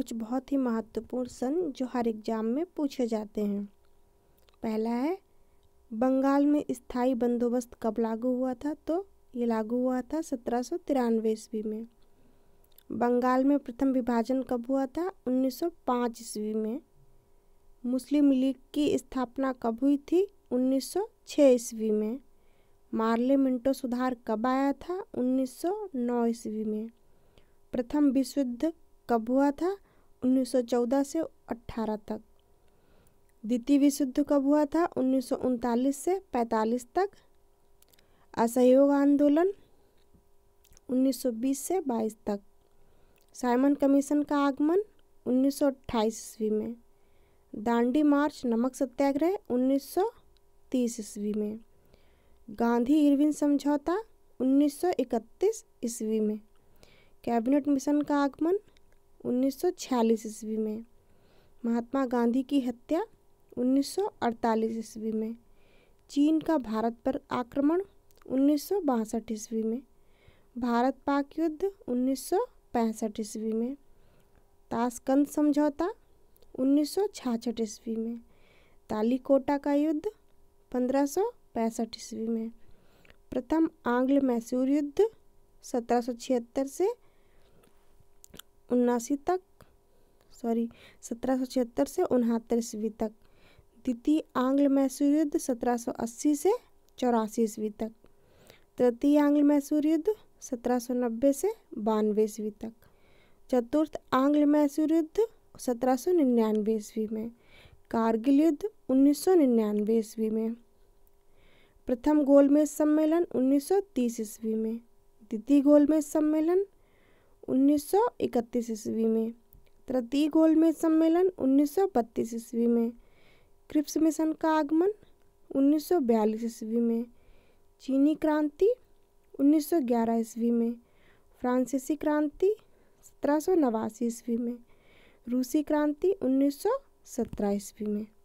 कुछ बहुत ही महत्वपूर्ण सन जो हर एग्ज़ाम में पूछे जाते हैं पहला है बंगाल में स्थायी बंदोबस्त कब लागू हुआ था तो ये लागू हुआ था सत्रह सौ तिरानवे ईस्वी में बंगाल में प्रथम विभाजन कब हुआ था 1905 ईस्वी में मुस्लिम लीग की स्थापना कब हुई थी 1906 ईस्वी में मार्ले मिंटो सुधार कब आया था 1909 ईस्वी में प्रथम विश्वयुद्ध कब हुआ था 1914 से 18 तक द्वितीय विश्व युद्ध कब हुआ था उन्नीस से 45 तक असहयोग आंदोलन 1920 से 22 तक साइमन कमीशन का आगमन 1928 ईस्वी में दांडी मार्च नमक सत्याग्रह 1930 ईस्वी में गांधी इरविन समझौता 1931 ईस्वी में कैबिनेट मिशन का आगमन 1946 ईस्वी में महात्मा गांधी की हत्या 1948 ईस्वी में चीन का भारत पर आक्रमण उन्नीस ईस्वी में भारत पाक युद्ध उन्नीस ईस्वी में ताशकंद समझौता उन्नीस ईस्वी में तालीकोटा का युद्ध पंद्रह ईस्वी में प्रथम आंग्ल मैसूर युद्ध सत्रह से उन्नासी तक सॉरी सत्रह सौ छिहत्तर से उनहत्तर ईस्वी तक द्वितीय आंग्ल मैसूर युद्ध सत्रह सौ अस्सी से चौरासी ईस्वी तक तृतीय आंग्ल मैसूर युद्ध सत्रह सौ नब्बे से बानवे ईस्वी तक चतुर्थ आंग्ल मैसूर युद्ध सत्रह सौ निन्यानवे ईस्वी में कारगिल युद्ध उन्नीस सौ निन्यानवे ईस्वी में प्रथम गोलमेज सम्मेलन उन्नीस सौ तीस ईस्वी में द्वितीय गोलमेज सम्मेलन उन्नीस सौ इकतीस ईस्वी में तृतीय गोलमेज सम्मेलन उन्नीस सौ बत्तीस ईस्वी में क्रिप्स मिशन का आगमन उन्नीस सौ बयालीस ईस्वी में चीनी क्रांति उन्नीस सौ ग्यारह ईस्वी में फ्रांसीसी क्रांति सत्रह सौ नवासी ईस्वी में रूसी क्रांति उन्नीस सौ सत्रह ईस्वी में